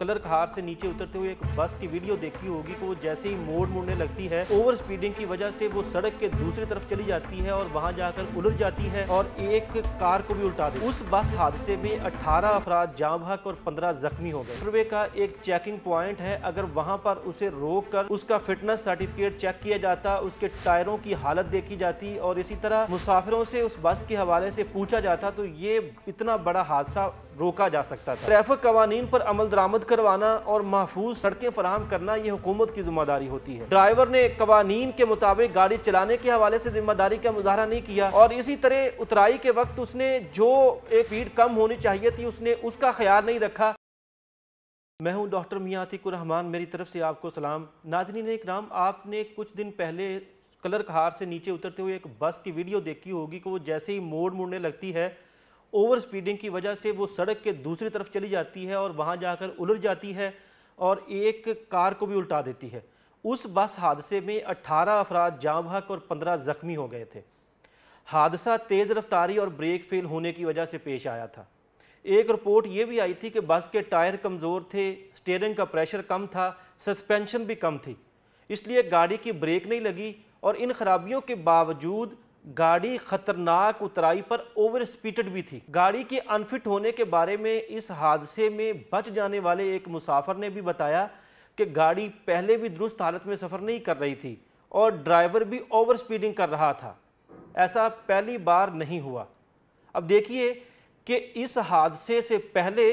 हार से नीचे उतरते हुए एक बस की वीडियो देखी होगी कि वो जैसे ही मोड़ मुड़ने लगती है ओवर स्पीडिंग की वजह से वो सड़क के दूसरी तरफ चली जाती है और वहाँ जाकर उलट जाती है और एक कार को भी उल्टा दी उस बस हादसे में अठारह अफराद जाम हक और पंद्रह जख्मी हो गए मोटरवे का एक चेकिंग प्वाइंट है अगर वहाँ पर उसे रोक कर उसका फिटनेस सर्टिफिकेट चेक किया जाता उसके टायरों की हालत देखी जाती और इसी तरह मुसाफिरों से उस बस के हवाले से पूछा जाता तो ये इतना बड़ा हादसा रोका जा सकता था ट्रैफिक कवानीन पर अमल दरामद करवाना और महफूज सड़कें फराहम करना यह हुकूमत की जिम्मेदारी होती है ड्राइवर ने कवानीन के मुताबिक गाड़ी चलाने के हवाले से जिम्मेदारी का मुजाहरा नहीं किया और इसी तरह उतराई के वक्त उसने जो एक पीड कम होनी चाहिए थी उसने उसका ख्याल नहीं रखा मैं हूं डॉक्टर मियाँ आतिकुर रहमान मेरी तरफ से आपको सलाम नाजनी एक नाम आपने कुछ दिन पहले कलर कहार से नीचे उतरते हुए एक बस की वीडियो देखी होगी कि वो जैसे ही मोड़ मुड़ने लगती है ओवर स्पीडिंग की वजह से वो सड़क के दूसरी तरफ चली जाती है और वहाँ जाकर उलट जाती है और एक कार को भी उल्टा देती है उस बस हादसे में 18 अफराद जाम हक और 15 जख्मी हो गए थे हादसा तेज़ रफ्तारी और ब्रेक फेल होने की वजह से पेश आया था एक रिपोर्ट ये भी आई थी कि बस के टायर कमज़ोर थे स्टेयरिंग का प्रेशर कम था सस्पेंशन भी कम थी इसलिए गाड़ी की ब्रेक नहीं लगी और इन खराबियों के बावजूद गाड़ी खतरनाक उतराई पर ओवर स्पीड भी थी गाड़ी के अनफिट होने के बारे में इस हादसे में बच जाने वाले एक मुसाफर ने भी बताया कि गाड़ी पहले भी दुरुस्त हालत में सफ़र नहीं कर रही थी और ड्राइवर भी ओवर स्पीडिंग कर रहा था ऐसा पहली बार नहीं हुआ अब देखिए कि इस हादसे से पहले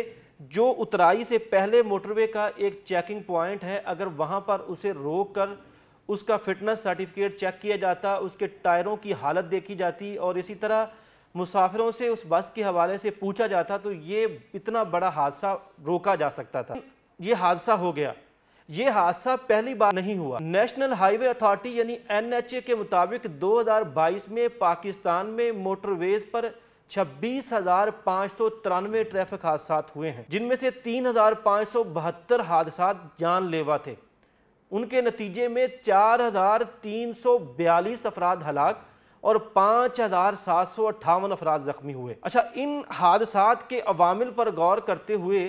जो उतराई से पहले मोटरवे का एक चेकिंग पॉइंट है अगर वहाँ पर उसे रोक कर उसका फिटनेस सर्टिफिकेट चेक किया जाता उसके टायरों की हालत देखी जाती और इसी तरह मुसाफिरों से उस बस के हवाले से पूछा जाता तो ये इतना बड़ा हादसा रोका जा सकता था ये हादसा हो गया ये हादसा पहली बार नहीं हुआ नेशनल हाईवे अथॉरिटी यानी एनएचए के मुताबिक 2022 में पाकिस्तान में मोटरवेज पर छब्बीस हज़ार पाँच सौ तिरानवे ट्रैफिक हादसा हुए हैं जिनमें से तीन हज़ार पाँच सौ बहत्तर हादसा जानलेवा थे उनके नतीजे में चार हज़ार तीन सौ बयालीस अफराद हलाक और पाँच हज़ार सात सौ अट्ठावन अफराद ज़ख्मी हुए अच्छा इन हादसा के अवामिल पर गौर करते हुए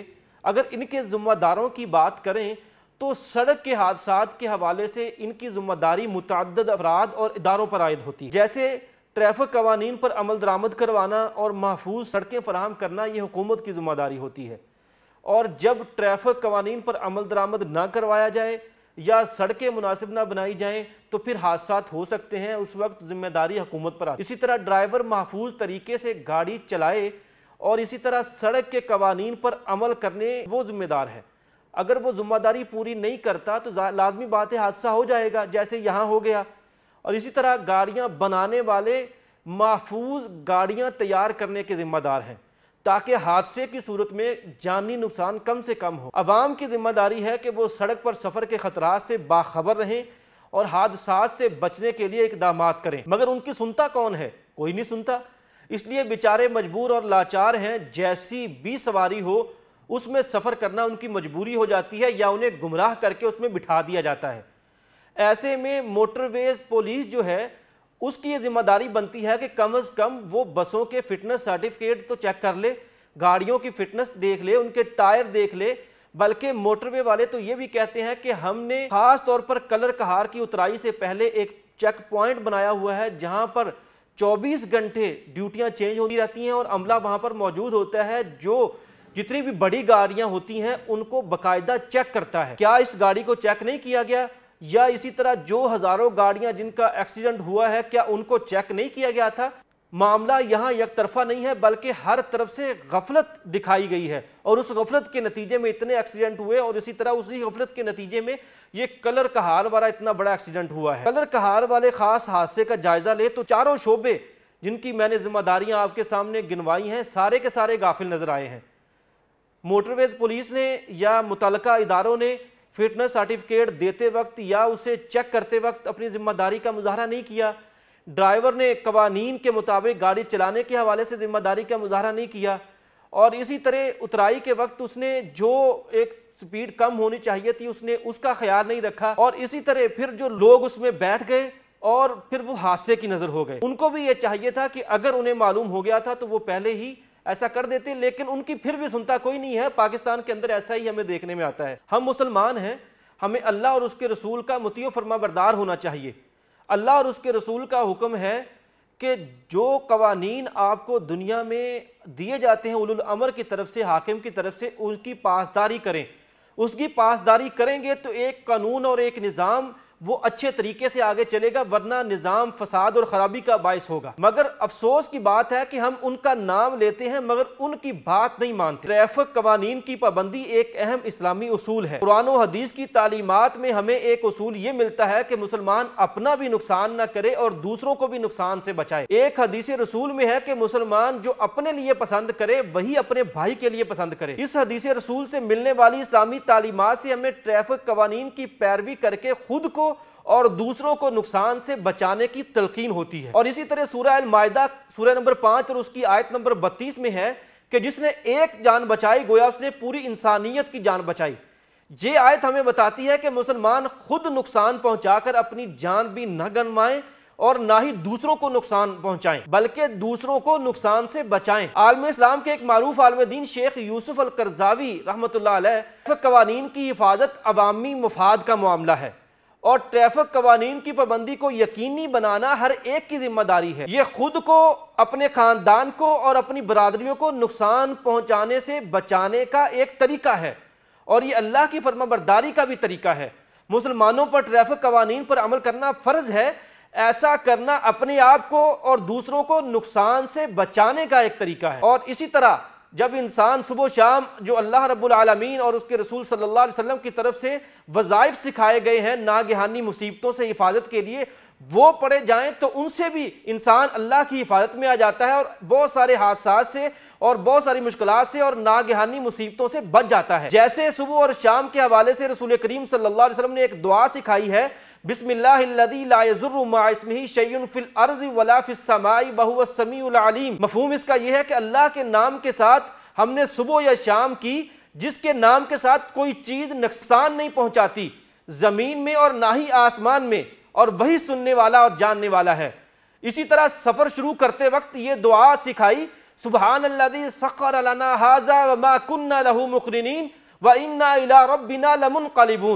अगर इनके ज़िम्मेदारों की बात करें तो सड़क के हादसा के हवाले से इनकी ज़िम्मेदारी मुतद अफराद और इदारों पर आयद होती है जैसे ट्रैफिक कवानीन पर अमल दरामद करवाना और महफूज सड़कें फराहम करना ये हुकूमत की ज़िम्मेदारी होती है और जब ट्रैफिक कवानीन पर अमल दरामद ना करवाया जाए या सड़कें मुनासिब ना बनाई जाएँ तो फिर हादसा हो सकते हैं उस वक्त जिम्मेदारी हुकूमत पर आती इसी तरह ड्राइवर महफूज तरीके से गाड़ी चलाए और इसी तरह सड़क के कवानीन पर अमल करने वो जिम्मेदार है अगर वो जिम्मेदारी पूरी नहीं करता तो लाजमी बात है हादसा हो जाएगा जैसे यहाँ हो गया और इसी तरह गाड़ियाँ बनाने वाले महफूज गाड़ियाँ तैयार करने के ज़िम्मेदार हैं ताकि हादसे की सूरत में जानी नुकसान कम से कम हो आवाम की जिम्मेदारी है कि वो सड़क पर सफ़र के ख़तरा से बाखबर रहें और हादसा से बचने के लिए इकदाम करें मगर उनकी सुनता कौन है कोई नहीं सुनता इसलिए बेचारे मजबूर और लाचार हैं जैसी भी सवारी हो उसमें सफ़र करना उनकी मजबूरी हो जाती है या उन्हें गुमराह करके उसमें बिठा दिया जाता है ऐसे में मोटरवेज पुलिस जो है उसकी ये जिम्मेदारी बनती है कि कम अज़ कम वो बसों के फिटनेस सर्टिफिकेट तो चेक कर ले गाड़ियों की फिटनेस देख ले उनके टायर देख ले बल्कि मोटरवे वाले तो ये भी कहते हैं कि हमने खास तौर पर कलर कहार की उतराई से पहले एक चेक पॉइंट बनाया हुआ है जहां पर 24 घंटे ड्यूटियां चेंज होती रहती हैं और अमला वहां पर मौजूद होता है जो जितनी भी बड़ी गाड़ियां होती हैं उनको बकायदा चेक करता है क्या इस गाड़ी को चेक नहीं किया गया या इसी तरह जो हज़ारों गाड़ियां जिनका एक्सीडेंट हुआ है क्या उनको चेक नहीं किया गया था मामला यहाँ एक तरफा नहीं है बल्कि हर तरफ से गफलत दिखाई गई है और उस गफलत के नतीजे में इतने एक्सीडेंट हुए और इसी तरह उसी गफलत के नतीजे में ये कलर कहार वाला इतना बड़ा एक्सीडेंट हुआ है कलर कहार वाले खास हादसे का जायजा ले तो चारों शोबे जिनकी मैंने जिम्मेदारियां आपके सामने गिनवाई हैं सारे के सारे गाफिल नजर आए हैं मोटरवेज पुलिस ने या मुतलका इदारों ने फिटनेस सर्टिफिकेट देते वक्त या उसे चेक करते वक्त अपनी जिम्मेदारी का मुजाहरा नहीं किया ड्राइवर ने कवानीन के मुताबिक गाड़ी चलाने के हवाले से जिम्मेदारी का मुजाहरा नहीं किया और इसी तरह उतराई के वक्त उसने जो एक स्पीड कम होनी चाहिए थी उसने उसका ख्याल नहीं रखा और इसी तरह फिर जो लोग उसमें बैठ गए और फिर वो हादसे की नज़र हो गए उनको भी ये चाहिए था कि अगर उन्हें मालूम हो गया था तो वो पहले ही ऐसा कर देते लेकिन उनकी फिर भी सुनता कोई नहीं है पाकिस्तान के अंदर ऐसा ही हमें देखने में आता है हम मुसलमान हैं हमें अल्लाह और उसके रसूल का मतियो फरमा बरदार होना चाहिए अल्लाह और उसके रसूल का हुक्म है कि जो कवानीन आपको दुनिया में दिए जाते हैं उलुल अमर की तरफ से हाकिम की तरफ से उनकी पासदारी करें उसकी पासदारी करेंगे तो एक कानून और एक निज़ाम वो अच्छे तरीके से आगे चलेगा वरना निज़ाम फसाद और ख़राबी का बायस होगा मगर अफसोस की बात है कि हम उनका नाम लेते हैं मगर उनकी बात नहीं मानते ट्रैफिक कवानीन की पाबंदी एक अहम इस्लामी उसूल है कुरान हदीस की तालीमत में हमें एक उसूल ये मिलता है कि मुसलमान अपना भी नुकसान न करे और दूसरों को भी नुकसान से बचाए एक हदीस रसूल में है कि मुसलमान जो अपने लिए पसंद करे वही अपने भाई के लिए पसंद करे इस हदीस रसूल से मिलने वाली इस्लामी तालीमत से हमें ट्रैफिक कवानीन की पैरवी करके खुद को और दूसरों को नुकसान से बचाने की तलकीन होती है और इसी तरह सूर्य अलमायदा सूर्य नंबर पाँच और उसकी आयत नंबर बत्तीस में है कि जिसने एक जान बचाई गोया उसने पूरी इंसानियत की जान बचाई ये आयत हमें बताती है कि मुसलमान खुद नुकसान पहुंचाकर अपनी जान भी न गनवाएं और ना ही दूसरों को नुकसान पहुंचाएं बल्कि दूसरों को नुकसान से बचाएं आलम इस्लाम के एक मरूफ आलम दीन शेख यूसुफ अल करजावी रहमत कवानीन की हिफाजत अवामी मफाद का मामला है और ट्रैफिक कवानीन की पाबंदी को यकीनी बनाना हर एक की जिम्मेदारी है ये खुद को अपने ख़ानदान को और अपनी बरादरियों को नुकसान पहुँचाने से बचाने का एक तरीका है और ये अल्लाह की फर्माबरदारी का भी तरीका है मुसलमानों पर ट्रैफिक कवानीन पर अमल करना फ़र्ज़ है ऐसा करना अपने आप को और दूसरों को नुकसान से बचाने का एक तरीका है और इसी तरह जब इंसान सुबह शाम जो अल्लाह आलमीन और उसके रसूल सल्लल्लाहु अलैहि वसल्लम की तरफ से वज़ाइफ सिखाए गए हैं नागहानी मुसीबतों से हिफाजत के लिए वो पढ़े जाएं तो उनसे भी इंसान अल्लाह की हिफाजत में आ जाता है और बहुत सारे हादसा से और बहुत सारी मुश्किल से और नागहानी मुसीबतों से बच जाता है जैसे सुबह और शाम के हवाले से रसूल करीम सल्लल्लाहु अलैहि वसल्लम ने एक दुआ सिखाई है बिस्मिल्लाजुर्मासमीशयफ़िलअर्ज़वलाफ़िलसमाईबहुवसमीम मफहूम इसका यह है कि अल्लाह के नाम के साथ हमने सुबह या शाम की जिसके नाम के साथ कोई चीज़ नुकसान नहीं पहुँचाती ज़मीन में और ना ही आसमान में और वही सुनने वाला और जानने वाला है इसी तरह सफ़र शुरू करते वक्त ये दुआ सिखाई सुबहान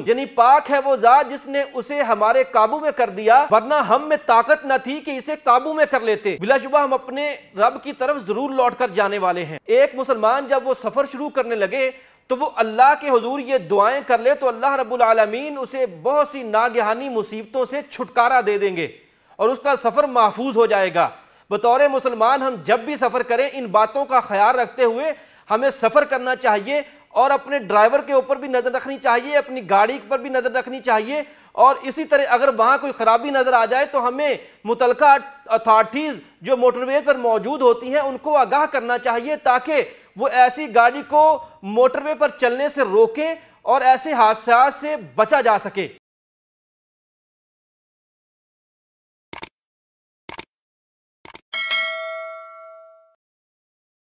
यानी पाक है वो जात जिसने उसे हमारे काबू में कर दिया वरना हम में ताकत न थी कि इसे काबू में कर लेते बिलाशुबा हम अपने रब की तरफ जरूर लौट कर जाने वाले हैं एक मुसलमान जब वो सफर शुरू करने लगे तो वो अल्लाह के हजूर ये दुआएं कर ले तो अल्लाह रबालमीन उसे बहुत सी नागहानी मुसीबतों से छुटकारा दे देंगे और उसका सफ़र महफूज हो जाएगा बतौर मुसलमान हम जब भी सफ़र करें इन बातों का ख्याल रखते हुए हमें सफ़र करना चाहिए और अपने ड्राइवर के ऊपर भी नज़र रखनी चाहिए अपनी गाड़ी पर भी नज़र रखनी चाहिए और इसी तरह अगर वहाँ कोई ख़राबी नज़र आ जाए तो हमें मुतलका अथॉरिटीज़ जो मोटरवे पर मौजूद होती हैं उनको आगाह करना चाहिए ताकि वो ऐसी गाड़ी को मोटरवे पर चलने से रोकें और ऐसे हादसा से बचा जा सके